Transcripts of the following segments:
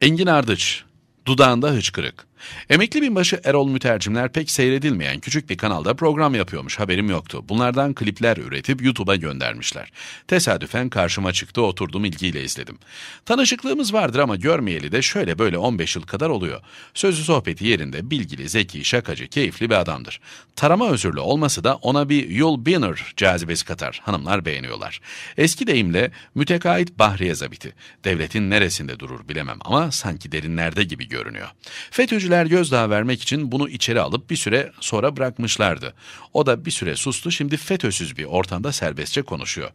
Engin Ardıç, dudağında hıçkırık. Emekli binbaşı Erol Mütercimler pek seyredilmeyen küçük bir kanalda program yapıyormuş haberim yoktu. Bunlardan klipler üretip YouTube'a göndermişler. Tesadüfen karşıma çıktı oturdum ilgiyle izledim. Tanışıklığımız vardır ama görmeyeli de şöyle böyle 15 yıl kadar oluyor. Sözü sohbeti yerinde bilgili, zeki, şakacı, keyifli bir adamdır. Tarama özürlü olması da ona bir Yul Biner cazibesi katar. Hanımlar beğeniyorlar. Eski deyimle mütekait Bahriye zabiti. Devletin neresinde durur bilemem ama sanki derinlerde gibi görünüyor. FETÖ'cüler Denizciler gözdağı vermek için bunu içeri alıp bir süre sonra bırakmışlardı. O da bir süre sustu şimdi FETÖ'süz bir ortamda serbestçe konuşuyor.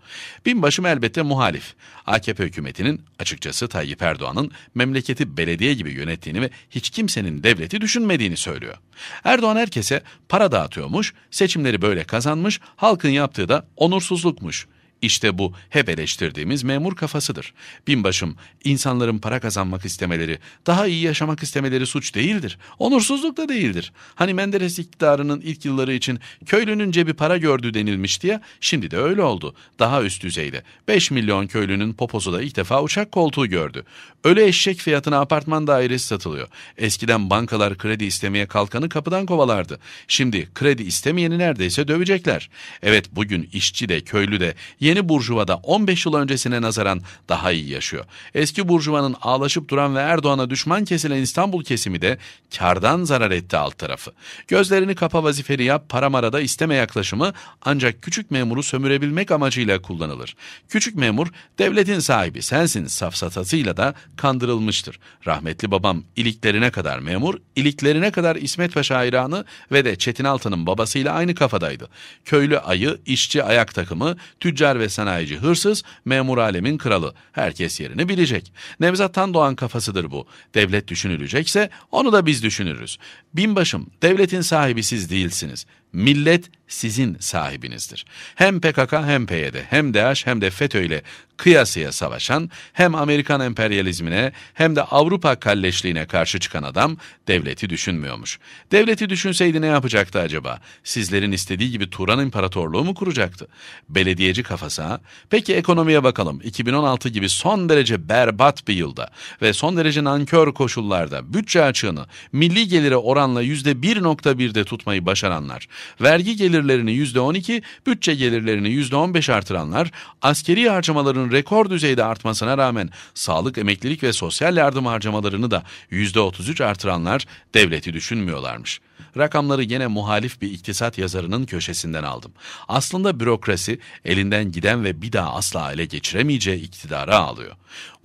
Binbaşım elbette muhalif. AKP hükümetinin açıkçası Tayyip Erdoğan'ın memleketi belediye gibi yönettiğini ve hiç kimsenin devleti düşünmediğini söylüyor. Erdoğan herkese para dağıtıyormuş, seçimleri böyle kazanmış, halkın yaptığı da onursuzlukmuş. İşte bu hep eleştirdiğimiz memur kafasıdır. Binbaşım, insanların para kazanmak istemeleri, daha iyi yaşamak istemeleri suç değildir. Onursuzluk da değildir. Hani Menderes iktidarının ilk yılları için köylünün cebi para gördü denilmişti ya, şimdi de öyle oldu. Daha üst düzeyde. 5 milyon köylünün poposu da ilk defa uçak koltuğu gördü. Öyle eşek fiyatına apartman dairesi satılıyor. Eskiden bankalar kredi istemeye kalkanı kapıdan kovalardı. Şimdi kredi istemeyeni neredeyse dövecekler. Evet bugün işçi de köylü de Yeni burjuva da 15 yıl öncesine nazaran daha iyi yaşıyor. Eski burjuvanın ağlaşıp duran ve Erdoğan'a düşman kesilen İstanbul kesimi de kardan zarar etti alt tarafı. Gözlerini kapa vazifeli yap paramarada isteme yaklaşımı ancak küçük memuru sömürebilmek amacıyla kullanılır. Küçük memur devletin sahibi sensin safsatasıyla da kandırılmıştır. Rahmetli babam iliklerine kadar memur, iliklerine kadar İsmet Paşa hayranı ve de Çetin Altan'ın babasıyla aynı kafadaydı. Köylü ayı, işçi ayak takımı, tüccar işçiler ve sanayici hırsız, memur alemin kralı. Herkes yerini bilecek. Nevzat'tan doğan kafasıdır bu. Devlet düşünülecekse onu da biz düşünürüz. Binbaşım, devletin sahibi siz değilsiniz. Millet sizin sahibinizdir. Hem PKK hem PYD hem DH hem de FETÖ ile kıyasıya savaşan hem Amerikan emperyalizmine hem de Avrupa kalleşliğine karşı çıkan adam devleti düşünmüyormuş. Devleti düşünseydi ne yapacaktı acaba? Sizlerin istediği gibi Turan İmparatorluğu mu kuracaktı? Belediyeci kafasa. Peki ekonomiye bakalım. 2016 gibi son derece berbat bir yılda ve son derece nankör koşullarda bütçe açığını milli gelire oranla %1.1'de tutmayı başaranlar, vergi geliri gelirlerini %12, bütçe gelirlerini %15 artıranlar, askeri harcamaların rekor düzeyde artmasına rağmen sağlık, emeklilik ve sosyal yardım harcamalarını da %33 artıranlar devleti düşünmüyorlarmış. Rakamları yine muhalif bir iktisat yazarının köşesinden aldım. Aslında bürokrasi elinden giden ve bir daha asla ele geçiremeyeceği iktidara alıyor.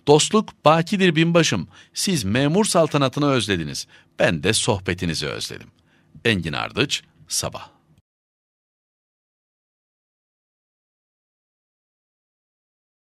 Dostluk bakidir binbaşım. Siz memur saltanatını özlediniz. Ben de sohbetinizi özledim. Engin Ardıç, Sabah.